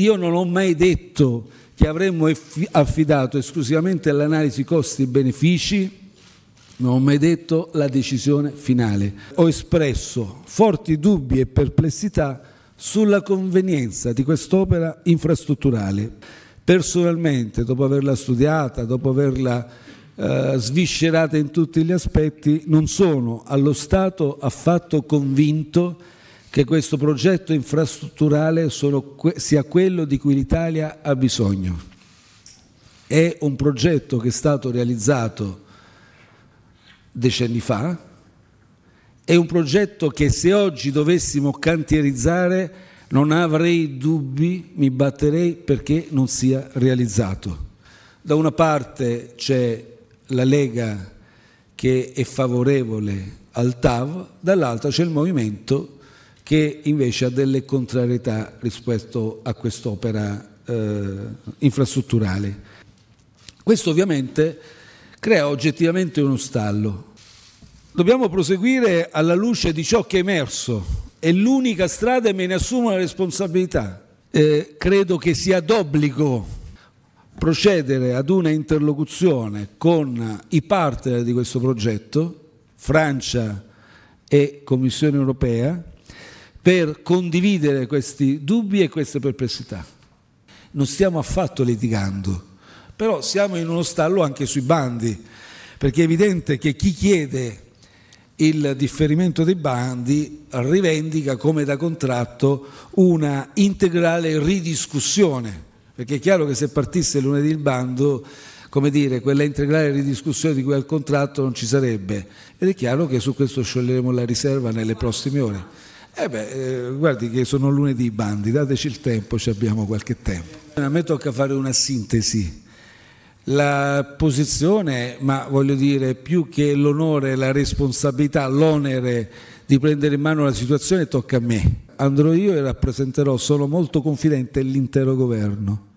Io non ho mai detto che avremmo affidato esclusivamente all'analisi costi-benefici, non ho mai detto la decisione finale. Ho espresso forti dubbi e perplessità sulla convenienza di quest'opera infrastrutturale. Personalmente, dopo averla studiata, dopo averla eh, sviscerata in tutti gli aspetti, non sono allo Stato affatto convinto che questo progetto infrastrutturale sono, sia quello di cui l'Italia ha bisogno. È un progetto che è stato realizzato decenni fa, è un progetto che se oggi dovessimo cantierizzare non avrei dubbi, mi batterei perché non sia realizzato. Da una parte c'è la Lega che è favorevole al TAV, dall'altra c'è il movimento che invece ha delle contrarietà rispetto a quest'opera eh, infrastrutturale. Questo ovviamente crea oggettivamente uno stallo. Dobbiamo proseguire alla luce di ciò che è emerso. È l'unica strada e me ne assumo la responsabilità. Eh, credo che sia d'obbligo procedere ad una interlocuzione con i partner di questo progetto, Francia e Commissione europea, per condividere questi dubbi e queste perplessità. Non stiamo affatto litigando, però siamo in uno stallo anche sui bandi, perché è evidente che chi chiede il differimento dei bandi rivendica come da contratto una integrale ridiscussione, perché è chiaro che se partisse lunedì il bando come dire, quella integrale ridiscussione di cui è il contratto non ci sarebbe. Ed è chiaro che su questo scioglieremo la riserva nelle prossime ore. Eh beh, eh, guardi che sono lunedì i bandi, dateci il tempo, ci abbiamo qualche tempo. A me tocca fare una sintesi. La posizione, ma voglio dire, più che l'onore, la responsabilità, l'onere di prendere in mano la situazione tocca a me. Andrò io e rappresenterò, sono molto confidente, l'intero governo.